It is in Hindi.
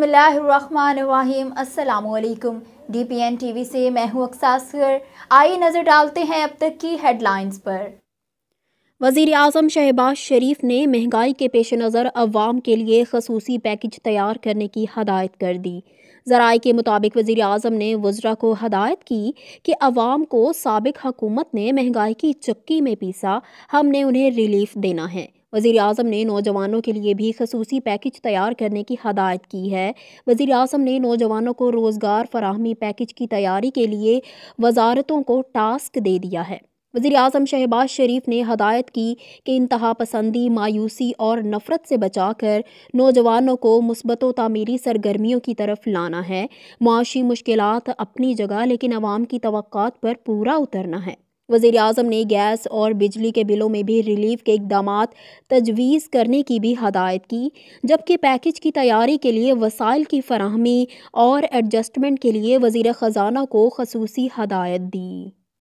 बसमिलीम D P N T V से मैं हूँ अक्सासगर आइए नज़र डालते हैं अब तक की हेडलाइंस पर वज़ी अजम शहबाज शरीफ ने महंगाई के पेश नज़र अवाम के लिए खसूस पैकेज तैयार करने की हदायत कर दी जराए के मुताबिक वज़ी अजम ने वज्रा को हदायत की कि अवाम को सबक हकूमत ने महंगाई की चक्की में पीसा हमने उन्हें रिलीफ देना है वज़ी अजम ने नौजवानों के लिए भी खसूसी पैकेज तैयार करने की हदायत की है वज़ी अजम ने नौजवानों को रोज़गार फराहमी पैकेज की तैयारी के लिए वजारतों को टास्क दे दिया है वज़ी अजम शहबाज शरीफ ने हदायत की कि इंतहा पसंदी मायूसी और नफ़रत से बचा कर नौजवानों को मुस्बत तमीरी सरगर्मियों की तरफ लाना है माशी मुश्किल अपनी जगह लेकिन आवाम की तो पर पूरा उतरना है वजीर अजम ने गैस और बिजली के बिलों में भी रिलीफ के इकदाम तजवीज़ करने की भी हदायत की जबकि पैकेज की तैयारी के लिए वसाइल की फरहमी और एडजस्टमेंट के लिए वज़ी ख़जाना को खसूसी हदायत दी